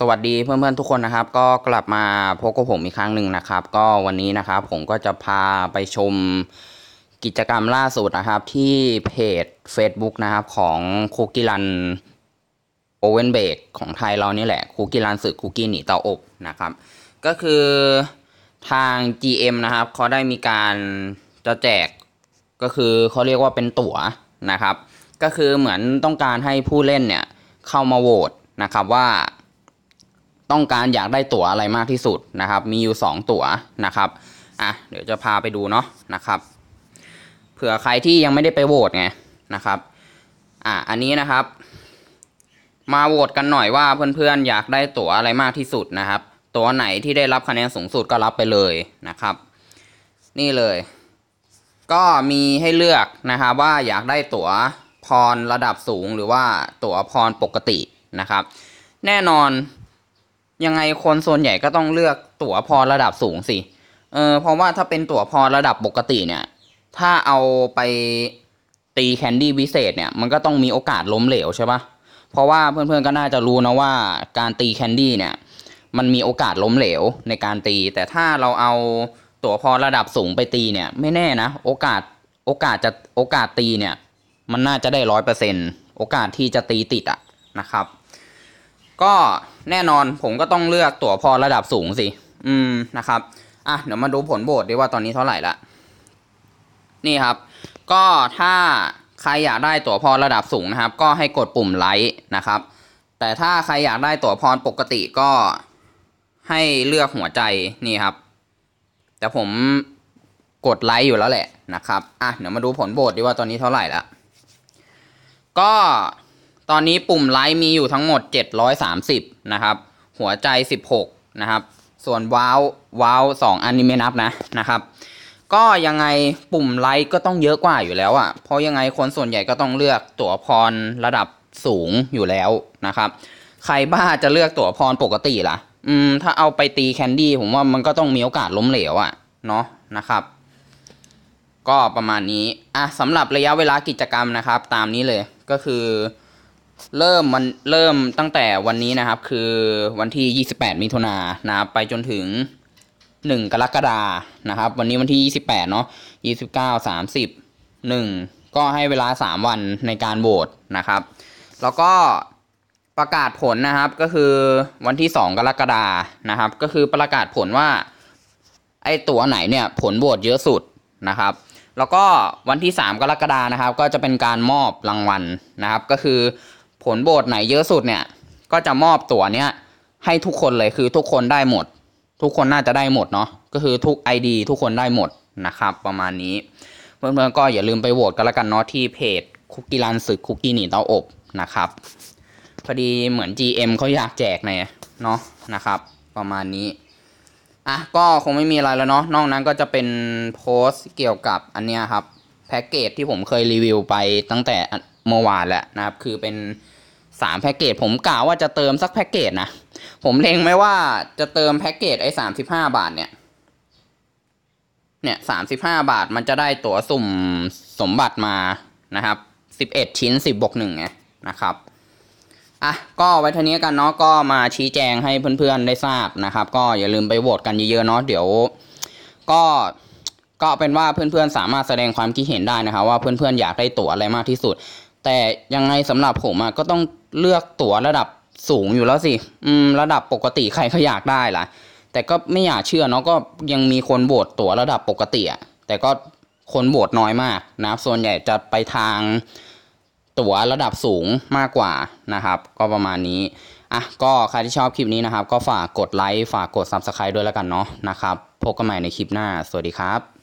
สวัสดีเพื่อนๆทุกคนนะครับ ก็กลับมาพบกับผมอีกครั้งหนึ่งนะครับ ก็วันนี้นะครับผมก็จะพาไปชมกิจกรรมล่าสุดนะครับ ที่เพจ Facebook นะครับของคุกกี้รันโอเวนเบกของไทยเรานี่แหละคุกกี้รันสึกคุกกี้หนีเตาอบนะครับ ก็คือทาง GM นะครับเขาได้มีการจะแจก ก็คือเขาเรียกว่าเป็นตั๋วนะครับ ก็คือเหมือนต้องการให้ผู้เล่นเนี่ยเข้ามาโหวตนะครับว่าต้องการอยากได้ตั๋วอะไรมากที่สุดนะครับ มีอยู่ 2 ตั๋วนะครับ อ่ะ เดี๋ยวจะพาไปดูเนาะนะครับ เผื่อใครที่ยังไม่ได้ไปโหวตไงนะครับ อ่ะ อันนี้นะครับ มาโหวตกันหน่อยว่าเพื่อนๆ อยากได้ตั๋วอะไรมากที่สุดนะครับ ตั๋วไหนที่ได้รับคะแนนสูงสุดก็รับไปเลยนะครับ นี่เลย ก็มีให้เลือกนะครับว่าอยากได้ตั๋วพรระดับสูงหรือว่าตั๋วพรปกตินะครับ แน่นอนยังไงคนส่วนใหญ่ก็ต้องเลือกตั๋วพอระดับสูงสิ เออเพราะว่าถ้าเป็นตั๋วพอระดับปกติเนี่ย ถ้าเอาไปตีแคนดี้พิเศษเนี่ย มันก็ต้องมีโอกาสล้มเหลวใช่ปะเพราะว่าเพื่อนๆก็น่าจะรู้นะว่าการตี แคนดี้เนี่ย มันมีโอกาสล้มเหลวในการตี แต่ถ้าเราเอาตั๋วพอระดับสูงไปตีเนี่ย ไม่แน่นะ โอกาสโอกาสจะโอกาสตีเนี่ย มันน่าจะได้ร้อยเปอร์เซ็นโอกาสที่จะตีติดอะนะครับก็แน่นอนผมก็ต้องเลือกตั๋วพอระดับสูงสิ อืม นะครับ อ่ะ เดี๋ยวมาดูผลโสถ์ดีว่าตอนนี้เท่า ไหร่ละ นี่ครับ ก็ถ้าใครอยากได้ตั๋วพอระดับสูงนะครับ ก็ให้กดปุ่มไลค์นะครับ แต่ถ้าใครอยากได้ตั๋วพรปกติก็ ให้เลือกหัวใจนี่ครับ แต่ผมกดไลค์อยู่แล้วแหละนะครับ อ่ะ เดี๋ยวมาดูผลโสถ์ดีว่าตอนนี้เท่าไหร่ละ ก็ตอนนี้ปุ่มไลท์มีอยู่ทั้งหมด 730 นะครับ หัวใจ 16 นะครับ ส่วนว้าวว้าวสองอันนี้ไม่นับนะนะครับ ก็ยังไงปุ่มไลท์ก็ต้องเยอะกว่าอยู่แล้วอะ่ะเพราะยังไงคนส่วนใหญ่ก็ต้องเลือกตั๋วพรระดับสูงอยู่แล้วนะครับ ใครบ้าจะเลือกตั๋วพรปกติละ่ะ อืมถ้าเอาไปตีแคนดี้ผมว่ามันก็ต้องมีโอกาสล้มเหลวอะ่ะเนาะนะครับ ก็ประมาณนี้อ่ะสำหรับระยะเวลากิจกรรมนะครับ ตามนี้เลยก็คือเริ่มมันเริ่มตั้งแต่วันนี้นะครับ คือวันที่28มิถุนานะครับไปจนถึง1กรกฎานะครับ วันนี้วันที่28เนาะ29 30 1ก็ให้เวลา3วันในการโหวตนะครับ แล้วก็ประกาศผลนะครับก็คือวันที่2กรกฎานะครับ ก็คือประกาศผลว่าไอตัวไหนเนี่ย ผลโหวตเยอะสุดนะครับ แล้วก็วันที่3กรกฎานะครับ ก็จะเป็นการมอบรางวัลนะครับก็คือผลโหวตไหนเยอะสุดเนี่ย ก็จะมอบตั๋วเนี้ยให้ทุกคนเลยคือทุกคนได้หมดทุกคนน่าจะได้หมดเนาะก็คือทุก ID ทุกคนได้หมดนะครับ ประมาณนี้เพื่อนๆก็อย่าลืมไปโหวตกันละกันเนาะที่เพจคุกกี้รันสึกคุกกี้หนีเตาอบนะครับพอดีเหมือน GM เขาอยากแจกในเนาะนะครับ ประมาณนี้อ่ะก็คงไม่มีอะไรแล้วเนาะนอกนั้นก็จะเป็นโพสต์เกี่ยวกับอันเนี้ยครับแพ็กเกจที่ผมเคยรีวิวไปตั้งแต่เมื่อวานแล้ว นะครับ คือเป็นสามแพ็กเกจผมกล่าวว่าจะเติมสักแพ็กเกจนะผมเล็งไหมว่าจะเติมแพ็กเกจไอ้สามสิบห้าบาทเนี่ย เนี่ยสามสิบห้าบาทมันจะได้ตั๋วสุ่มสมบัติมานะครับสิบเอ็ดชิ้นสิบบวกหนึ่งไงนะครับอ่ะก็ไว้เท่านี้กันเนาะก็มาชี้แจงให้เพื่อนๆ ได้ทราบนะครับ ก็อย่าลืมไปโหวตกันเยอะๆเนาะเดี๋ยว ก็ก็เป็นว่าเพื่อนๆสามารถแสดงความคิดเห็นได้นะครับ ว่าเพื่อนๆอยากได้ตั๋วอะไรมากที่สุด แต่ยังไงสำหรับผมก็ต้องเลือกตั๋วระดับสูงอยู่แล้วสิ อืมระดับปกติใครเขาอยากได้ล่ะแต่ก็ไม่อยากเชื่อเนาะก็ยังมีคนโหวตตั๋วระดับปกติอะแต่ก็คนโหวตน้อยมากนะส่วนใหญ่จะไปทาง ตั๋วระดับสูงมากกว่านะครับ ก็ประมาณนี้อ่ะก็ใครที่ชอบคลิปนี้นะครับ ก็ฝากกดไลค์ฝากกด Subscribe ด้วยแล้วกันเนาะนะครับพบกันใหม่ในคลิปหน้าสวัสดีครับ